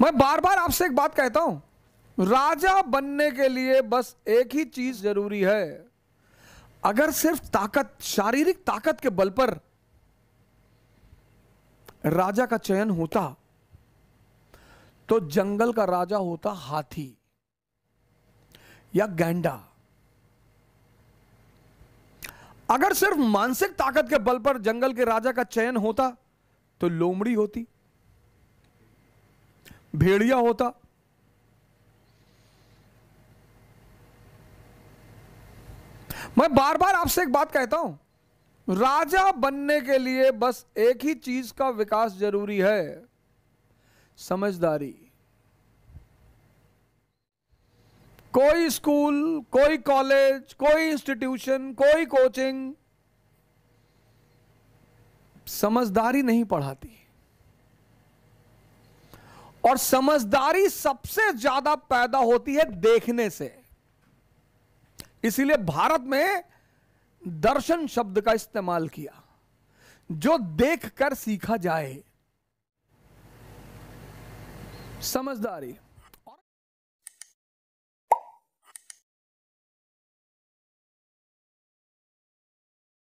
मैं बार बार आपसे एक बात कहता हूं राजा बनने के लिए बस एक ही चीज जरूरी है अगर सिर्फ ताकत शारीरिक ताकत के बल पर राजा का चयन होता तो जंगल का राजा होता हाथी या गैंडा अगर सिर्फ मानसिक ताकत के बल पर जंगल के राजा का चयन होता तो लोमड़ी होती भेड़िया होता मैं बार बार आपसे एक बात कहता हूं राजा बनने के लिए बस एक ही चीज का विकास जरूरी है समझदारी कोई स्कूल कोई कॉलेज कोई इंस्टीट्यूशन कोई कोचिंग समझदारी नहीं पढ़ाती और समझदारी सबसे ज्यादा पैदा होती है देखने से इसीलिए भारत में दर्शन शब्द का इस्तेमाल किया जो देखकर सीखा जाए समझदारी